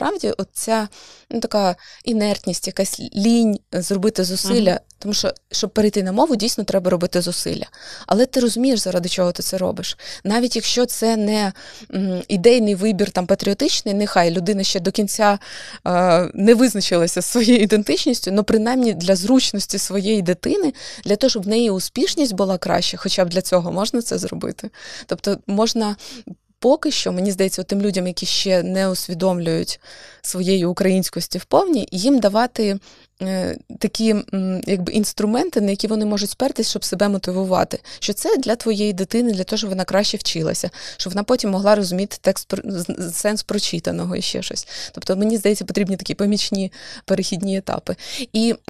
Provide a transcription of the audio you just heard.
насправді оця ну, така інертність, якась лінь зробити зусилля, ага. тому що щоб перейти на мову, дійсно треба робити зусилля. Але ти розумієш, заради чого ти це робиш. Навіть якщо це не м, ідейний вибір там патріотичний, нехай людина ще до кінця е, не визначилася своєю ідентичністю, але принаймні для зручності своєї дитини, для того, щоб в неї успішність була краща, хоча б для цього можна це зробити. Тобто можна поки що, мені здається, тим людям, які ще не усвідомлюють своєї українськості вповні, їм давати е, такі якби інструменти, на які вони можуть спертись, щоб себе мотивувати. Що це для твоєї дитини, для того, щоб вона краще вчилася, щоб вона потім могла розуміти текст сенс прочитаного і ще щось. Тобто, мені здається, потрібні такі помічні перехідні етапи. І